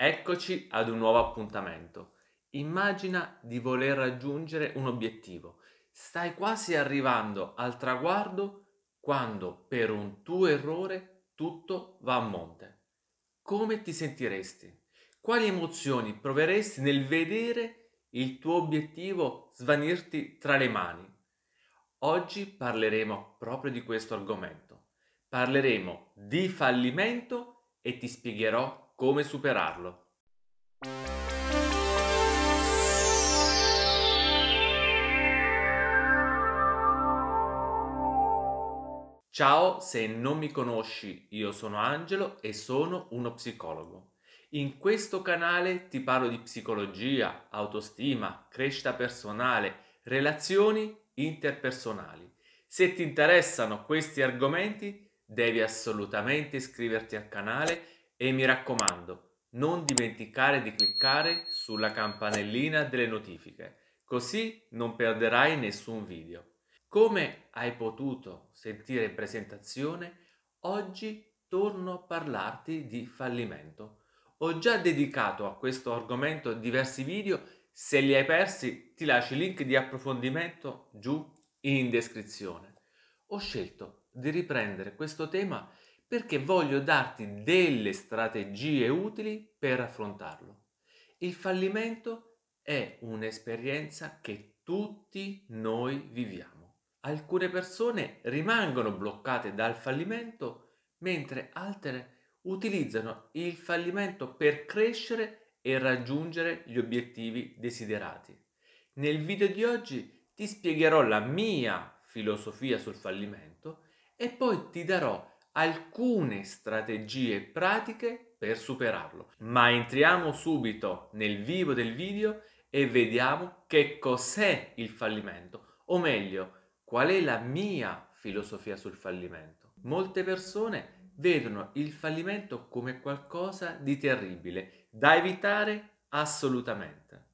Eccoci ad un nuovo appuntamento. Immagina di voler raggiungere un obiettivo. Stai quasi arrivando al traguardo quando per un tuo errore tutto va a monte. Come ti sentiresti? Quali emozioni proveresti nel vedere il tuo obiettivo svanirti tra le mani? Oggi parleremo proprio di questo argomento. Parleremo di fallimento e ti spiegherò come superarlo. Ciao, se non mi conosci, io sono Angelo e sono uno psicologo. In questo canale ti parlo di psicologia, autostima, crescita personale, relazioni interpersonali. Se ti interessano questi argomenti, devi assolutamente iscriverti al canale e mi raccomando, non dimenticare di cliccare sulla campanellina delle notifiche, così non perderai nessun video. Come hai potuto sentire in presentazione, oggi torno a parlarti di fallimento. Ho già dedicato a questo argomento diversi video, se li hai persi ti lascio i link di approfondimento giù in descrizione. Ho scelto di riprendere questo tema perché voglio darti delle strategie utili per affrontarlo. Il fallimento è un'esperienza che tutti noi viviamo. Alcune persone rimangono bloccate dal fallimento mentre altre utilizzano il fallimento per crescere e raggiungere gli obiettivi desiderati. Nel video di oggi ti spiegherò la mia filosofia sul fallimento e poi ti darò alcune strategie pratiche per superarlo. Ma entriamo subito nel vivo del video e vediamo che cos'è il fallimento, o meglio, qual è la mia filosofia sul fallimento. Molte persone vedono il fallimento come qualcosa di terribile, da evitare assolutamente,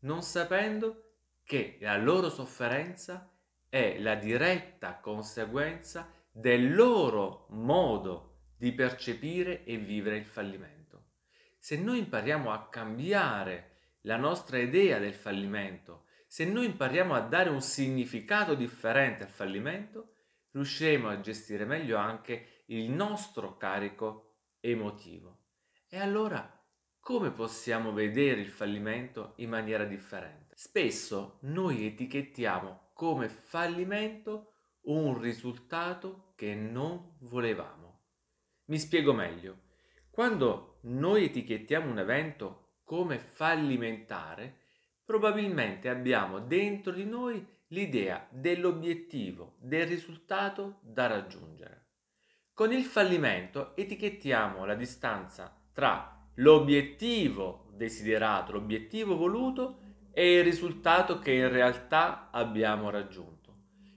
non sapendo che la loro sofferenza è la diretta conseguenza del loro modo di percepire e vivere il fallimento. Se noi impariamo a cambiare la nostra idea del fallimento, se noi impariamo a dare un significato differente al fallimento, riusciremo a gestire meglio anche il nostro carico emotivo. E allora come possiamo vedere il fallimento in maniera differente? Spesso noi etichettiamo come fallimento un risultato che non volevamo. Mi spiego meglio. Quando noi etichettiamo un evento come fallimentare, probabilmente abbiamo dentro di noi l'idea dell'obiettivo, del risultato da raggiungere. Con il fallimento etichettiamo la distanza tra l'obiettivo desiderato, l'obiettivo voluto e il risultato che in realtà abbiamo raggiunto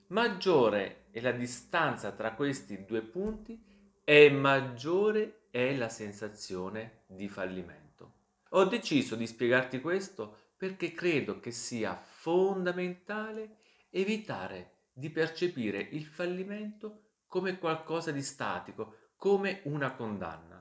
maggiore è la distanza tra questi due punti e maggiore è la sensazione di fallimento. Ho deciso di spiegarti questo perché credo che sia fondamentale evitare di percepire il fallimento come qualcosa di statico, come una condanna.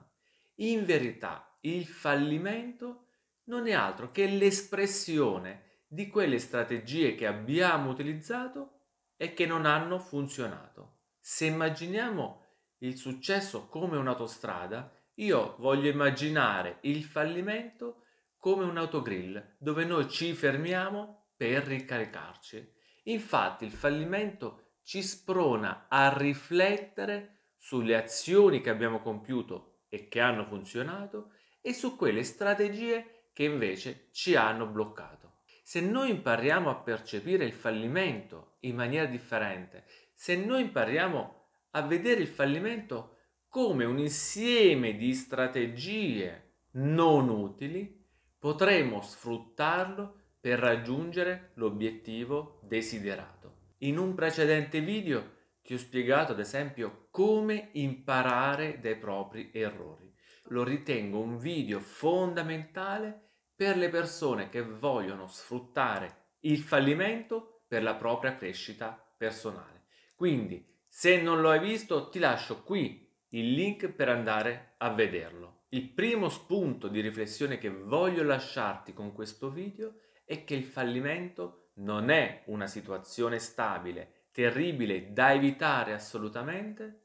In verità, il fallimento non è altro che l'espressione di quelle strategie che abbiamo utilizzato e che non hanno funzionato. Se immaginiamo il successo come un'autostrada, io voglio immaginare il fallimento come un autogrill dove noi ci fermiamo per ricaricarci. Infatti il fallimento ci sprona a riflettere sulle azioni che abbiamo compiuto e che hanno funzionato e su quelle strategie che invece ci hanno bloccato. Se noi impariamo a percepire il fallimento in maniera differente, se noi impariamo a vedere il fallimento come un insieme di strategie non utili, potremo sfruttarlo per raggiungere l'obiettivo desiderato. In un precedente video ti ho spiegato ad esempio come imparare dai propri errori. Lo ritengo un video fondamentale per le persone che vogliono sfruttare il fallimento per la propria crescita personale. Quindi, se non lo hai visto, ti lascio qui il link per andare a vederlo. Il primo spunto di riflessione che voglio lasciarti con questo video è che il fallimento non è una situazione stabile, terribile, da evitare assolutamente,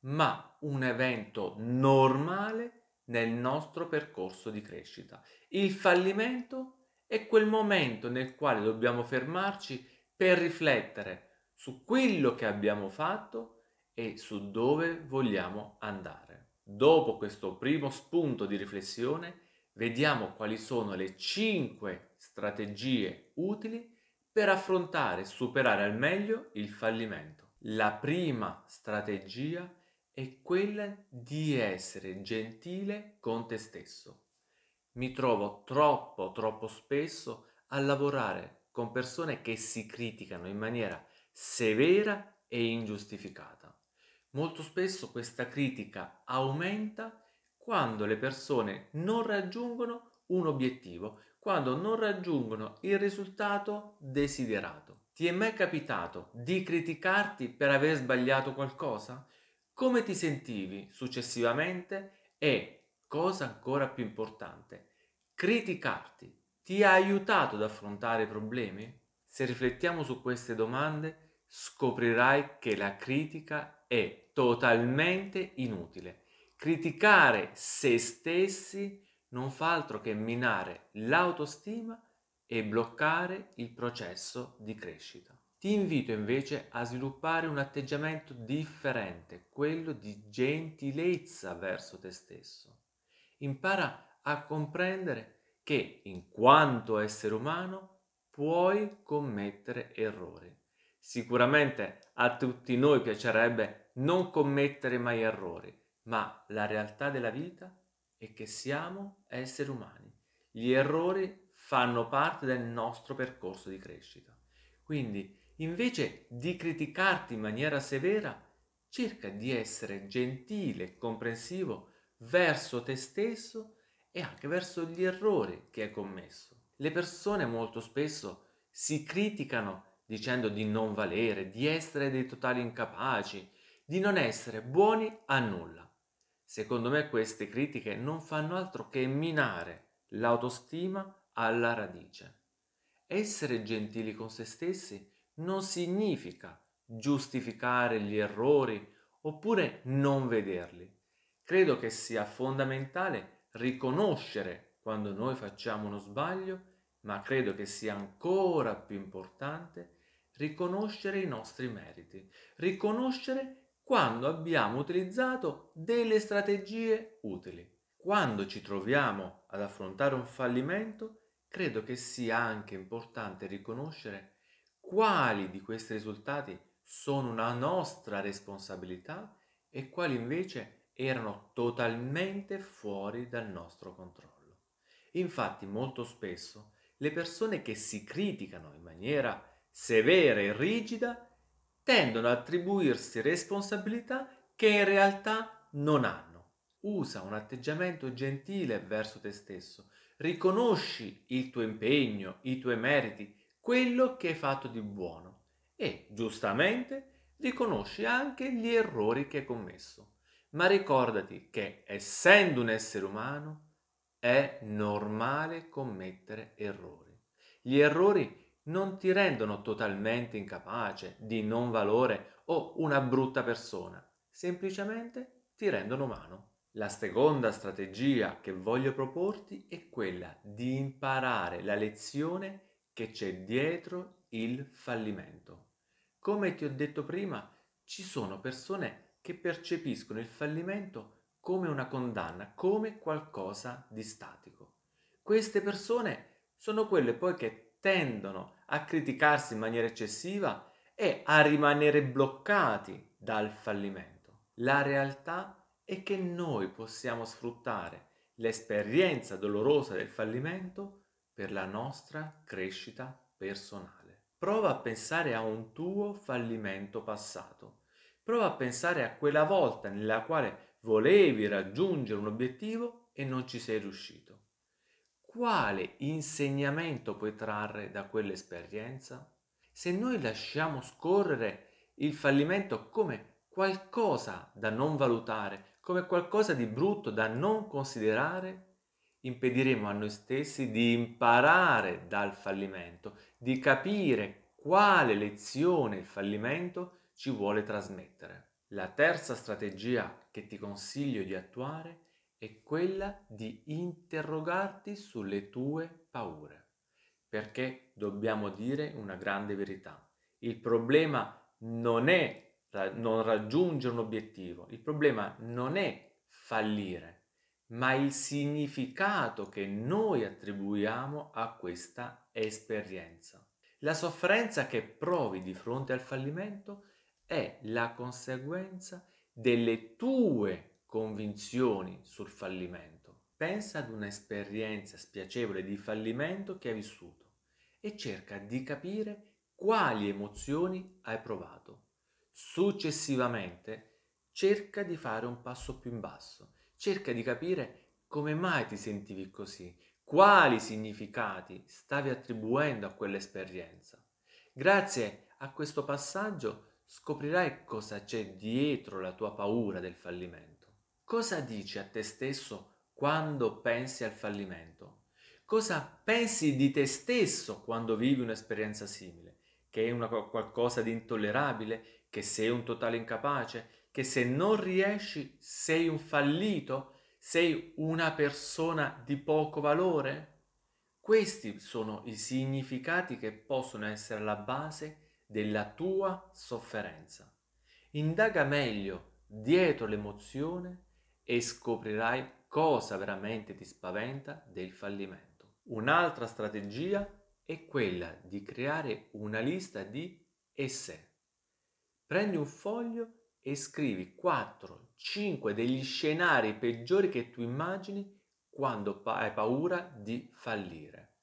ma un evento normale nel nostro percorso di crescita. Il fallimento è quel momento nel quale dobbiamo fermarci per riflettere su quello che abbiamo fatto e su dove vogliamo andare. Dopo questo primo spunto di riflessione, vediamo quali sono le 5 strategie utili per affrontare e superare al meglio il fallimento. La prima strategia è è quella di essere gentile con te stesso. Mi trovo troppo, troppo spesso a lavorare con persone che si criticano in maniera severa e ingiustificata. Molto spesso questa critica aumenta quando le persone non raggiungono un obiettivo, quando non raggiungono il risultato desiderato. Ti è mai capitato di criticarti per aver sbagliato qualcosa? come ti sentivi successivamente e, cosa ancora più importante, criticarti ti ha aiutato ad affrontare i problemi? Se riflettiamo su queste domande, scoprirai che la critica è totalmente inutile. Criticare se stessi non fa altro che minare l'autostima e bloccare il processo di crescita. Ti invito invece a sviluppare un atteggiamento differente, quello di gentilezza verso te stesso. Impara a comprendere che in quanto essere umano puoi commettere errori. Sicuramente a tutti noi piacerebbe non commettere mai errori, ma la realtà della vita è che siamo esseri umani. Gli errori fanno parte del nostro percorso di crescita. Quindi invece di criticarti in maniera severa, cerca di essere gentile e comprensivo verso te stesso e anche verso gli errori che hai commesso. Le persone molto spesso si criticano dicendo di non valere, di essere dei totali incapaci, di non essere buoni a nulla. Secondo me queste critiche non fanno altro che minare l'autostima alla radice. Essere gentili con se stessi non significa giustificare gli errori oppure non vederli. Credo che sia fondamentale riconoscere quando noi facciamo uno sbaglio, ma credo che sia ancora più importante riconoscere i nostri meriti, riconoscere quando abbiamo utilizzato delle strategie utili. Quando ci troviamo ad affrontare un fallimento, credo che sia anche importante riconoscere quali di questi risultati sono una nostra responsabilità e quali invece erano totalmente fuori dal nostro controllo. Infatti molto spesso le persone che si criticano in maniera severa e rigida tendono ad attribuirsi responsabilità che in realtà non hanno. Usa un atteggiamento gentile verso te stesso, riconosci il tuo impegno, i tuoi meriti quello che hai fatto di buono e, giustamente, riconosci anche gli errori che hai commesso. Ma ricordati che, essendo un essere umano, è normale commettere errori. Gli errori non ti rendono totalmente incapace, di non valore o una brutta persona, semplicemente ti rendono umano. La seconda strategia che voglio proporti è quella di imparare la lezione che c'è dietro il fallimento. Come ti ho detto prima, ci sono persone che percepiscono il fallimento come una condanna, come qualcosa di statico. Queste persone sono quelle poi che tendono a criticarsi in maniera eccessiva e a rimanere bloccati dal fallimento. La realtà è che noi possiamo sfruttare l'esperienza dolorosa del fallimento per la nostra crescita personale. Prova a pensare a un tuo fallimento passato. Prova a pensare a quella volta nella quale volevi raggiungere un obiettivo e non ci sei riuscito. Quale insegnamento puoi trarre da quell'esperienza? Se noi lasciamo scorrere il fallimento come qualcosa da non valutare, come qualcosa di brutto da non considerare, impediremo a noi stessi di imparare dal fallimento, di capire quale lezione il fallimento ci vuole trasmettere. La terza strategia che ti consiglio di attuare è quella di interrogarti sulle tue paure, perché dobbiamo dire una grande verità. Il problema non è non raggiungere un obiettivo, il problema non è fallire, ma il significato che noi attribuiamo a questa esperienza. La sofferenza che provi di fronte al fallimento è la conseguenza delle tue convinzioni sul fallimento. Pensa ad un'esperienza spiacevole di fallimento che hai vissuto e cerca di capire quali emozioni hai provato. Successivamente cerca di fare un passo più in basso cerca di capire come mai ti sentivi così, quali significati stavi attribuendo a quell'esperienza. Grazie a questo passaggio scoprirai cosa c'è dietro la tua paura del fallimento. Cosa dici a te stesso quando pensi al fallimento? Cosa pensi di te stesso quando vivi un'esperienza simile? Che è una, qualcosa di intollerabile? Che sei un totale incapace? che se non riesci sei un fallito, sei una persona di poco valore? Questi sono i significati che possono essere la base della tua sofferenza. Indaga meglio dietro l'emozione e scoprirai cosa veramente ti spaventa del fallimento. Un'altra strategia è quella di creare una lista di e se. Prendi un foglio e scrivi 4, 5 degli scenari peggiori che tu immagini quando hai paura di fallire.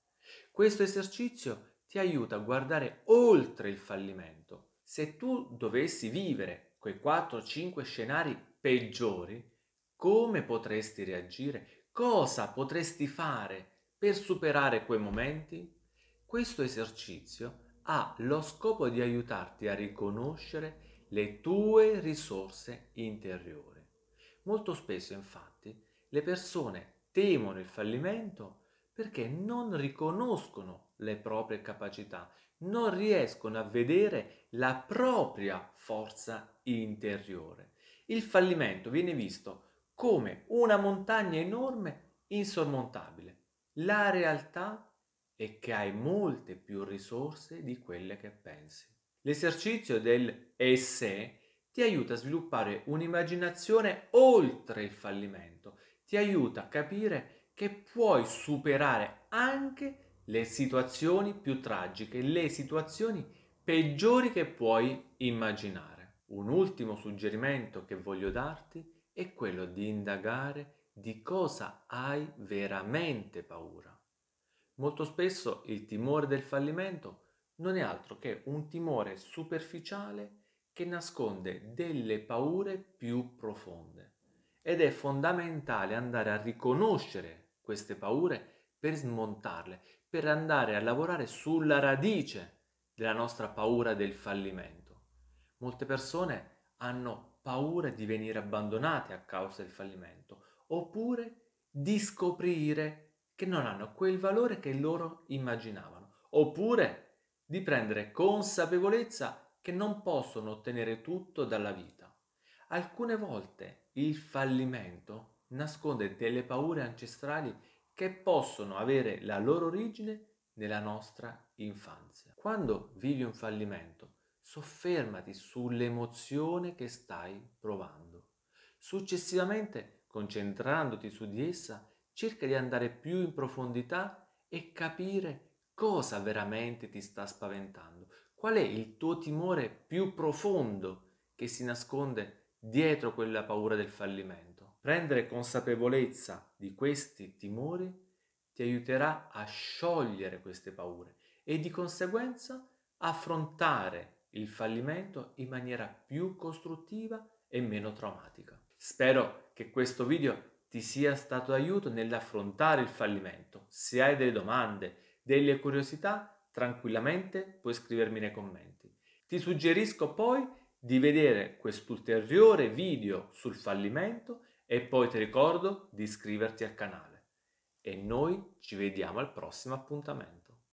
Questo esercizio ti aiuta a guardare oltre il fallimento. Se tu dovessi vivere quei 4-5 scenari peggiori, come potresti reagire? Cosa potresti fare per superare quei momenti? Questo esercizio ha lo scopo di aiutarti a riconoscere le tue risorse interiori. Molto spesso infatti le persone temono il fallimento perché non riconoscono le proprie capacità, non riescono a vedere la propria forza interiore. Il fallimento viene visto come una montagna enorme insormontabile. La realtà è che hai molte più risorse di quelle che pensi. L'esercizio del e se ti aiuta a sviluppare un'immaginazione oltre il fallimento, ti aiuta a capire che puoi superare anche le situazioni più tragiche, le situazioni peggiori che puoi immaginare. Un ultimo suggerimento che voglio darti è quello di indagare di cosa hai veramente paura. Molto spesso il timore del fallimento non è altro che un timore superficiale che nasconde delle paure più profonde ed è fondamentale andare a riconoscere queste paure per smontarle, per andare a lavorare sulla radice della nostra paura del fallimento. Molte persone hanno paura di venire abbandonate a causa del fallimento oppure di scoprire che non hanno quel valore che loro immaginavano oppure di prendere consapevolezza che non possono ottenere tutto dalla vita. Alcune volte il fallimento nasconde delle paure ancestrali che possono avere la loro origine nella nostra infanzia. Quando vivi un fallimento, soffermati sull'emozione che stai provando. Successivamente, concentrandoti su di essa, cerca di andare più in profondità e capire Cosa veramente ti sta spaventando? Qual è il tuo timore più profondo che si nasconde dietro quella paura del fallimento? Prendere consapevolezza di questi timori ti aiuterà a sciogliere queste paure e di conseguenza affrontare il fallimento in maniera più costruttiva e meno traumatica. Spero che questo video ti sia stato d'aiuto nell'affrontare il fallimento. Se hai delle domande, delle curiosità, tranquillamente puoi scrivermi nei commenti. Ti suggerisco poi di vedere quest'ulteriore video sul fallimento e poi ti ricordo di iscriverti al canale. E noi ci vediamo al prossimo appuntamento.